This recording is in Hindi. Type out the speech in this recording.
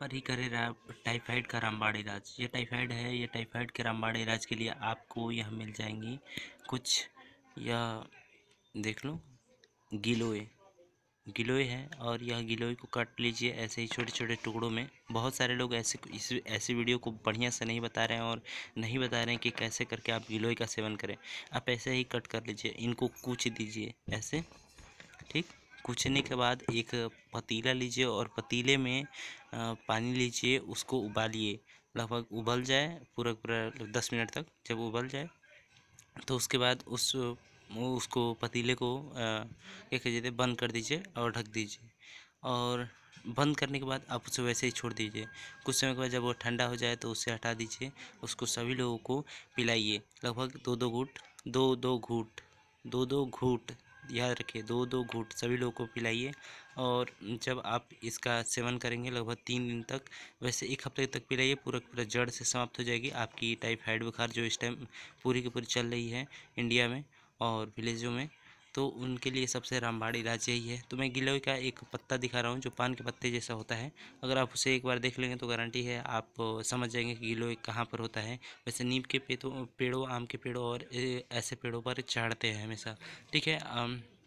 पर ही करें टाइफाइड का रामबाण इलाज ये टाइफाइड है ये टाइफाइड के रामबाण इलाज के लिए आपको यहाँ मिल जाएंगी कुछ या देख लो गिलोए गिलोए है और यह गिलोए को काट लीजिए ऐसे ही छोटे छोटे टुकड़ों में बहुत सारे लोग ऐसे इस ऐसी वीडियो को बढ़िया से नहीं बता रहे हैं और नहीं बता रहे हैं कि कैसे करके आप गिलोए का सेवन करें आप ऐसे ही कट कर लीजिए इनको कूच दीजिए ऐसे ठीक कूचने के बाद एक पतीला लीजिए और पतीले में पानी लीजिए उसको उबालिए लगभग उबल जाए पूरा पूरा दस मिनट तक जब उबल जाए तो उसके बाद उस उसको पतीले को क्या देते बंद कर दीजिए और ढक दीजिए और बंद करने के बाद आप उसे वैसे ही छोड़ दीजिए कुछ समय के बाद जब वो ठंडा हो जाए तो उसे हटा दीजिए उसको सभी लोगों को पिलाइए लगभग दो दो घूट दो दो घूट दो दो घूट याद रखिए दो दो घूट सभी लोगों को पिलाइए और जब आप इसका सेवन करेंगे लगभग तीन दिन तक वैसे एक हफ्ते तक पिलाइए पूरा पूरा जड़ से समाप्त हो जाएगी आपकी टाइफाइड बुखार जो इस टाइम पूरी की पूरी चल रही है इंडिया में और विलेजों में तो उनके लिए सबसे रामबाण इलाज यही है तो मैं गिलोय का एक पत्ता दिखा रहा हूँ जो पान के पत्ते जैसा होता है अगर आप उसे एक बार देख लेंगे तो गारंटी है आप समझ जाएंगे कि गिलोय कहाँ पर होता है वैसे नीम के पेड़ों पेड़ों आम के पेड़ों और ऐसे पेड़ों पर चढ़ते हैं हमेशा ठीक है